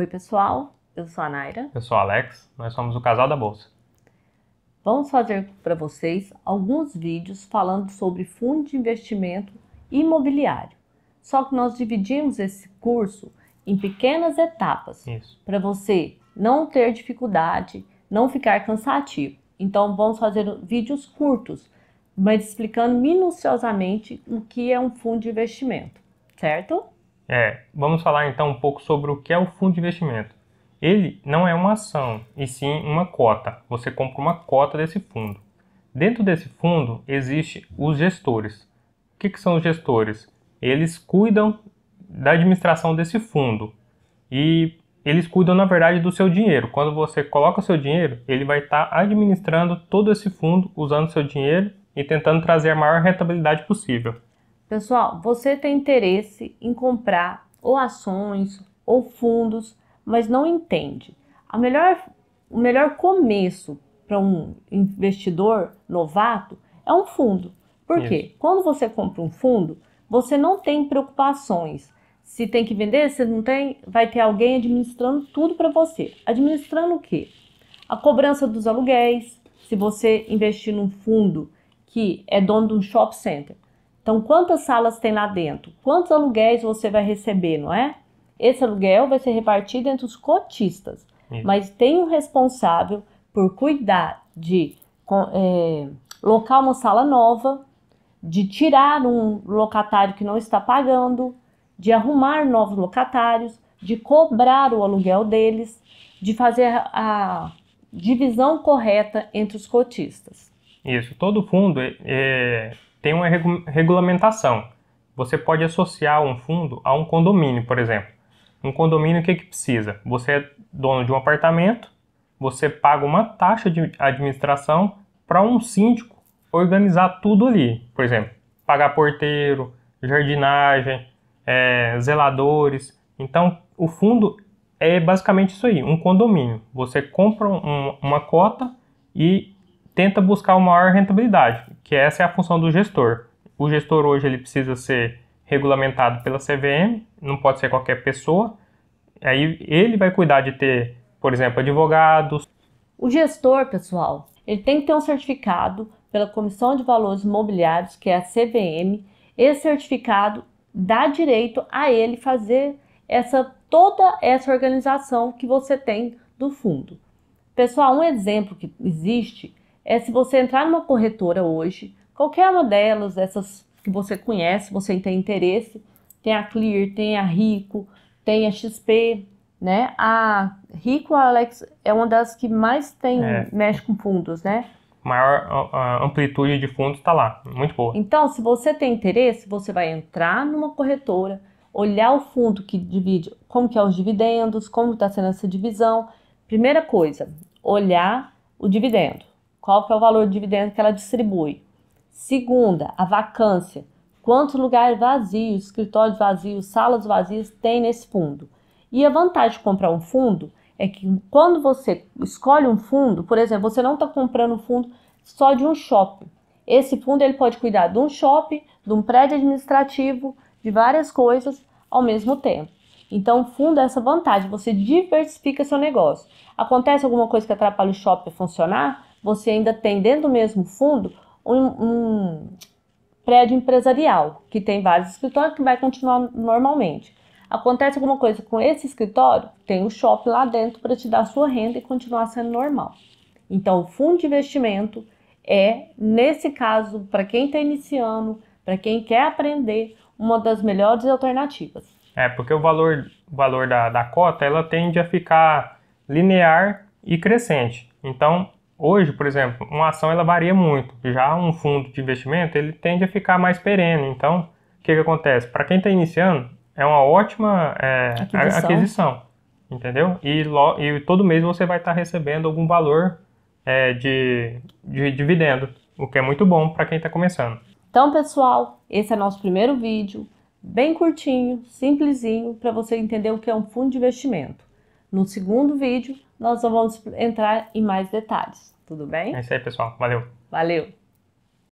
Oi, pessoal. Eu sou a Naira. Eu sou o Alex. Nós somos o Casal da Bolsa. Vamos fazer para vocês alguns vídeos falando sobre fundo de investimento imobiliário. Só que nós dividimos esse curso em pequenas etapas para você não ter dificuldade, não ficar cansativo. Então vamos fazer vídeos curtos, mas explicando minuciosamente o que é um fundo de investimento, certo? É, vamos falar então um pouco sobre o que é o fundo de investimento. Ele não é uma ação, e sim uma cota. Você compra uma cota desse fundo. Dentro desse fundo existe os gestores. O que, que são os gestores? Eles cuidam da administração desse fundo e eles cuidam na verdade do seu dinheiro. Quando você coloca o seu dinheiro, ele vai estar tá administrando todo esse fundo, usando seu dinheiro e tentando trazer a maior rentabilidade possível. Pessoal, você tem interesse em comprar ou ações ou fundos, mas não entende. A melhor, o melhor começo para um investidor novato é um fundo. Por quê? Isso. Quando você compra um fundo, você não tem preocupações. Se tem que vender, se não tem, vai ter alguém administrando tudo para você. Administrando o quê? A cobrança dos aluguéis, se você investir num fundo que é dono de um shopping center, então, quantas salas tem lá dentro? Quantos aluguéis você vai receber, não é? Esse aluguel vai ser repartido entre os cotistas, Isso. mas tem um responsável por cuidar de é, locar uma sala nova, de tirar um locatário que não está pagando, de arrumar novos locatários, de cobrar o aluguel deles, de fazer a divisão correta entre os cotistas. Isso, todo fundo é, é tem uma regu regulamentação. Você pode associar um fundo a um condomínio, por exemplo. Um condomínio, o que, que precisa? Você é dono de um apartamento, você paga uma taxa de administração para um síndico organizar tudo ali. Por exemplo, pagar porteiro, jardinagem, é, zeladores. Então, o fundo é basicamente isso aí, um condomínio. Você compra um, uma cota e tenta buscar uma maior rentabilidade que essa é a função do gestor. O gestor hoje ele precisa ser regulamentado pela CVM, não pode ser qualquer pessoa. Aí ele vai cuidar de ter, por exemplo, advogados. O gestor, pessoal, ele tem que ter um certificado pela Comissão de Valores Imobiliários, que é a CVM. Esse certificado dá direito a ele fazer essa toda essa organização que você tem do fundo. Pessoal, um exemplo que existe é se você entrar numa corretora hoje, qualquer uma delas, essas que você conhece, você tem interesse, tem a Clear, tem a Rico, tem a XP, né? A Rico, a Alex, é uma das que mais tem, é. mexe com fundos, né? Maior amplitude de fundos está lá, muito boa. Então, se você tem interesse, você vai entrar numa corretora, olhar o fundo que divide, como que é os dividendos, como está sendo essa divisão. Primeira coisa, olhar o dividendo qual que é o valor de dividendo que ela distribui. Segunda, a vacância. Quantos lugares vazios, escritórios vazios, salas vazias tem nesse fundo? E a vantagem de comprar um fundo é que quando você escolhe um fundo, por exemplo, você não está comprando um fundo só de um shopping. Esse fundo ele pode cuidar de um shopping, de um prédio administrativo, de várias coisas ao mesmo tempo. Então, o fundo é essa vantagem, você diversifica seu negócio. Acontece alguma coisa que atrapalha o shopping a funcionar? você ainda tem dentro do mesmo fundo um, um prédio empresarial, que tem vários escritórios que vai continuar normalmente. Acontece alguma coisa com esse escritório, tem um shopping lá dentro para te dar sua renda e continuar sendo normal. Então, o fundo de investimento é, nesse caso, para quem está iniciando, para quem quer aprender, uma das melhores alternativas. É, porque o valor, o valor da, da cota, ela tende a ficar linear e crescente. Então, Hoje, por exemplo, uma ação ela varia muito. Já um fundo de investimento ele tende a ficar mais perene. Então, o que, que acontece? Para quem está iniciando, é uma ótima é, aquisição. aquisição. entendeu? E, lo, e, todo mês você vai estar tá recebendo algum valor é, de, de dividendo, o que é muito bom para quem está começando. Então, pessoal, esse é nosso primeiro vídeo, bem curtinho, simplesinho, para você entender o que é um fundo de investimento. No segundo vídeo, nós vamos entrar em mais detalhes. Tudo bem? É isso aí, pessoal. Valeu. Valeu.